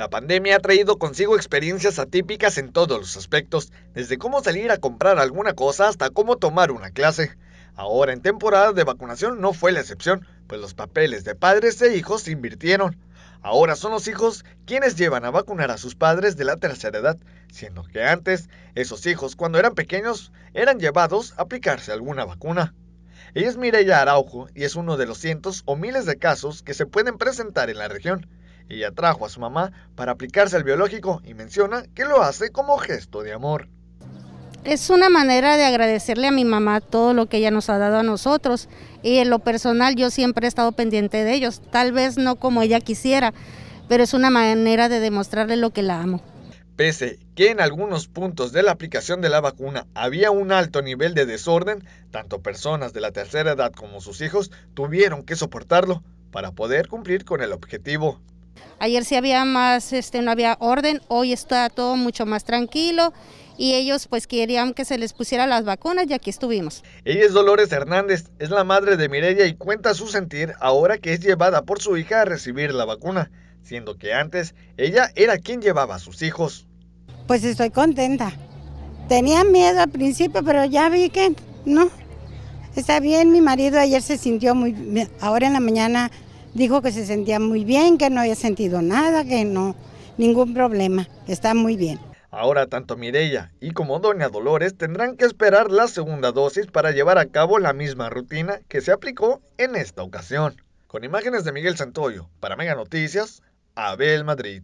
La pandemia ha traído consigo experiencias atípicas en todos los aspectos, desde cómo salir a comprar alguna cosa hasta cómo tomar una clase. Ahora en temporada de vacunación no fue la excepción, pues los papeles de padres e hijos se invirtieron. Ahora son los hijos quienes llevan a vacunar a sus padres de la tercera edad, siendo que antes esos hijos cuando eran pequeños eran llevados a aplicarse alguna vacuna. Ella es Mireya Araujo y es uno de los cientos o miles de casos que se pueden presentar en la región. Ella trajo a su mamá para aplicarse al biológico y menciona que lo hace como gesto de amor. Es una manera de agradecerle a mi mamá todo lo que ella nos ha dado a nosotros y en lo personal yo siempre he estado pendiente de ellos, tal vez no como ella quisiera, pero es una manera de demostrarle lo que la amo. Pese que en algunos puntos de la aplicación de la vacuna había un alto nivel de desorden, tanto personas de la tercera edad como sus hijos tuvieron que soportarlo para poder cumplir con el objetivo. Ayer sí había más, este, no había orden, hoy está todo mucho más tranquilo y ellos pues querían que se les pusiera las vacunas y aquí estuvimos. Ella es Dolores Hernández, es la madre de Mireya y cuenta su sentir ahora que es llevada por su hija a recibir la vacuna, siendo que antes ella era quien llevaba a sus hijos. Pues estoy contenta. Tenía miedo al principio, pero ya vi que no. Está bien, mi marido ayer se sintió muy bien. Ahora en la mañana dijo que se sentía muy bien, que no había sentido nada, que no, ningún problema, está muy bien. Ahora tanto Mireya y como Doña Dolores tendrán que esperar la segunda dosis para llevar a cabo la misma rutina que se aplicó en esta ocasión. Con imágenes de Miguel Santoyo, para Mega Noticias, Abel Madrid.